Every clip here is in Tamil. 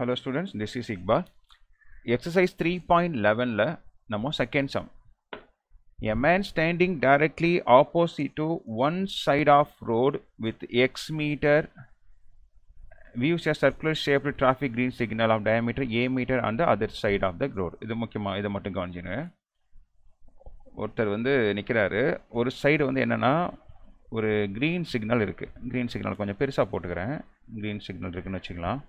hello students this is Iqbal exercise three point லெவனில் நம்ம second sum a man standing directly opposite to one side of road with x metre views a circular shaped traffic green signal of diameter a metre and other side of the road இது முக்கியமாக இது மட்டும் கவனிச்சுங்க ஒருத்தர் வந்து நிற்கிறாரு ஒரு சைடு வந்து என்னென்னா ஒரு க்ரீன் சிக்னல் இருக்குது க்ரீன் சிக்னல் கொஞ்சம் பெருசாக போட்டுக்கிறேன் க்ரீன் சிக்னல் இருக்குதுன்னு வச்சுக்கலாம்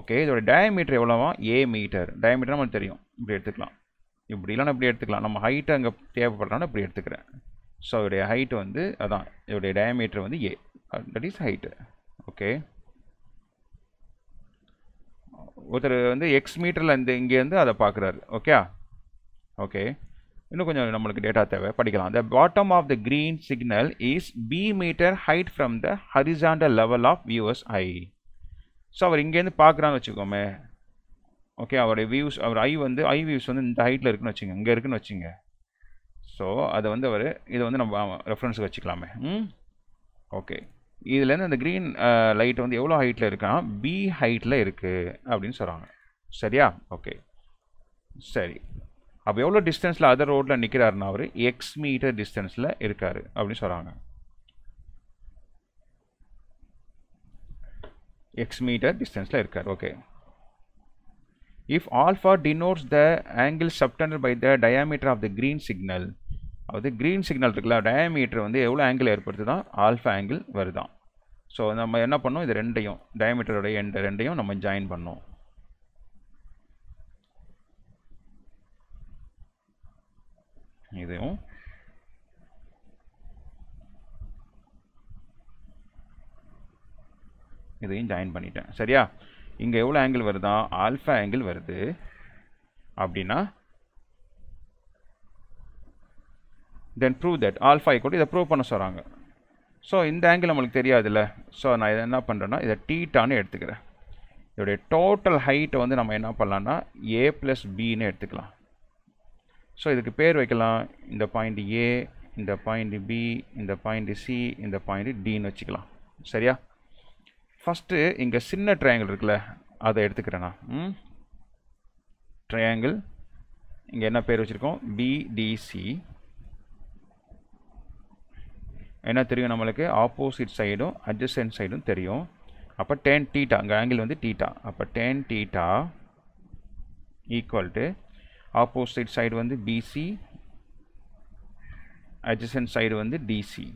ஓகே இதோட டயமீட்டர் எவ்வளோவா ஏ மீட்டர் டயமீட்டர் நம்மளுக்கு தெரியும் இப்படி எடுத்துக்கலாம் இப்படிலாம் இப்படி எடுத்துக்கலாம் நம்ம ஹைட்டு அங்கே தேவைப்படுறோன்னா இப்படி எடுத்துக்கிறேன் ஸோ அதோடைய ஹைட்டு வந்து அதான் இதோடைய டயமீட்டர் வந்து a that is height okay ஒருத்தர் வந்து எக்ஸ் மீட்டரில் இந்த இங்கேருந்து அதை பார்க்குறாரு ஓகே ஓகே இன்னும் கொஞ்சம் நம்மளுக்கு டேட்டா தேவை படிக்கலாம் the bottom of the green signal is b metre height from the horizontal level of viewer's eye so அவர் இங்கேருந்து பார்க்குறான்னு வச்சுக்கோமே ஓகே அவருடைய வியூஸ் அவர் ஐ வந்து ஐ வியூஸ் வந்து இந்த ஹைட்டில் இருக்குன்னு வச்சுங்க இங்கே இருக்குன்னு வச்சுங்க ஸோ அதை வந்து அவர் இதை வந்து நம்ம ரெஃபரன்ஸுக்கு வச்சுக்கலாமே ம் ஓகே இதுலேருந்து அந்த க்ரீன் லைட் வந்து எவ்வளோ ஹைட்டில் இருக்கான் பி ஹைட்டில் இருக்குது அப்படின்னு சொல்கிறாங்க சரியா ஓகே சரி அப்போ எவ்வளோ டிஸ்டன்ஸில் அதர் ரோட்டில் நிற்கிறாருன்னா அவர் எக்ஸ் மீட்டர் டிஸ்டன்ஸில் இருக்கார் அப்படின்னு சொல்கிறாங்க எக்ஸ் மீட்டர் டிஸ்டன்ஸில் இருக்கார் okay if alpha denotes the angle subtended by the diameter of the green signal அதாவது க்ரீன் சிக்னல் இருக்குல்ல டயாமீட்டர் வந்து எவ்வளோ ஆங்கிள் ஏற்படுத்து தான் ஆல்ஃபா ஆங்கிள் வருதான் ஸோ நம்ம என்ன பண்ணோம் இது ரெண்டையும் டயாமீட்டரோட எண்டு ரெண்டையும் நம்ம ஜாயின் பண்ணோம் இதுவும் இதையும் ஜாயின் பண்ணிட்டேன் சரியா இங்கே எவ்வளோ ஆங்கிள் வருதா ஆல்ஃபா ஆங்கிள் வருது அப்படின்னா தென் ப்ரூவ் தட் ஆல்ஃபா கூட இதை ப்ரூவ் பண்ண சொல்கிறாங்க ஸோ இந்த ஆங்கிள் நம்மளுக்கு தெரியாதுல்ல ஸோ நான் இதை என்ன பண்ணுறேன்னா இதை டீட்டானு எடுத்துக்கிறேன் இதோடைய டோட்டல் ஹைட்டை வந்து நம்ம என்ன பண்ணலான்னா ஏ ப்ளஸ் பின்னு எடுத்துக்கலாம் ஸோ இதுக்கு பேர் வைக்கலாம் இந்த பாயிண்ட் ஏ இந்த பாயிண்ட் பி இந்த பாயிண்ட் சி இந்த பாயிண்ட் டின்னு வச்சுக்கலாம் சரியா ஃபஸ்ட்டு இங்கே சின்ன ட்ரையாங்கிள் இருக்குல்ல அதை எடுத்துக்கிறேன்னா ம் ட்ரையாங்கிள் இங்கே என்ன பேர் வச்சுருக்கோம் பிடிசி என்ன தெரியும் நம்மளுக்கு ஆப்போசிட் சைடும் அட்ஜஸ்டன்ட் சைடும் தெரியும் அப்போ டேன் டீட்டா அங்கே ஆங்கிள் வந்து டீட்டா அப்போ tan theta equal to opposite side வந்து பிசி அட்ஜஸ்டன்ட் சைடு வந்து டிசி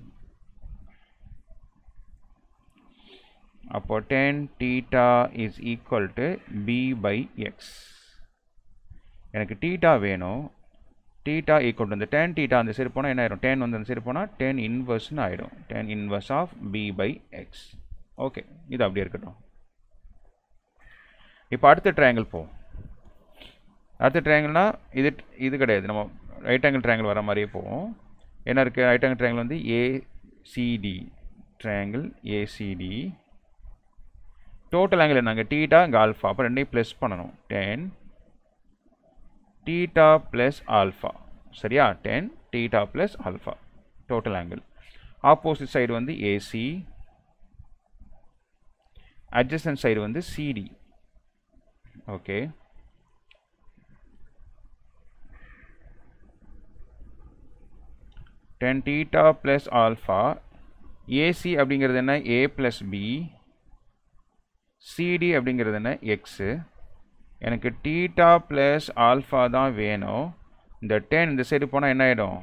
அப்போ tan theta is equal to b by x எனக்கு டீட்டா வேணும் டீட்டா ஈக்குவல் டு இந்த டென் டீட்டா அந்த சைடு போனால் என்ன ஆயிடும் டென் வந்து அந்த சைடு போனால் டென் இன்வர்ஸ்னு ஆகிடும் tan inverse of b by okay இது அப்படியே இருக்கட்டும் இப்போ அடுத்த ட்ரையாங்கிள் போவோம் அடுத்த ட்ரையாங்கிள்னால் இது இது கிடையாது நம்ம ரைட் ஆங்கிள் ட்ரையாங்கிள் வர மாதிரியே போவோம் என்ன இருக்குது ரைட் ஆங்கிள் ட்ரையாங்கிள் வந்து ACD triangle ACD total angle என்னங்க டீட்டா இங்கே ஆல்ஃபா அப்போ ரெண்டையும் ப்ளஸ் பண்ணணும் டென் டீட்டா ப்ளஸ் ஆல்ஃபா சரியா tan theta plus alpha total angle opposite side வந்து ஏசி அட்ஜஸ்டன்ட் சைடு வந்து CD okay tan theta plus alpha AC அப்படிங்கிறது என்ன ஏ ப்ளஸ் பி சிடி அப்படிங்கிறது என்ன எக்ஸு எனக்கு டீட்டா ப்ளஸ் ஆல்ஃபா தான் வேணும் இந்த டென் இந்த சைடு போனால் என்ன ஆகிடும்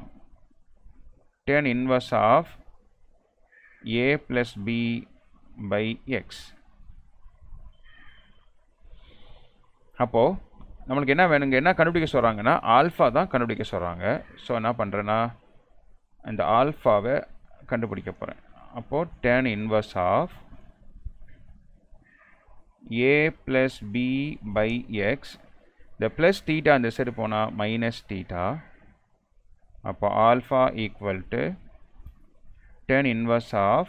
tan inverse of a plus b by x அப்போது நம்மளுக்கு என்ன வேணுங்க என்ன கண்டுபிடிக்க சொல்கிறாங்கன்னா ஆல்ஃபா தான் கண்டுபிடிக்க சொல்கிறாங்க ஸோ என்ன பண்ணுறேன்னா இந்த ஆல்ஃபாவை கண்டுபிடிக்க போகிறேன் அப்போது tan inverse of a plus b by x the plus theta and the அந்த சைடு போனால் minus theta அப்போ alpha equal to tan inverse of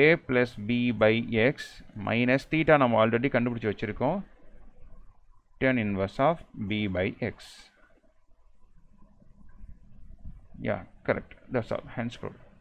a plus b by x minus theta நம்ம already கண்டுபிடிச்சு வச்சிருக்கோம் tan inverse of b by x yeah correct that's all hands good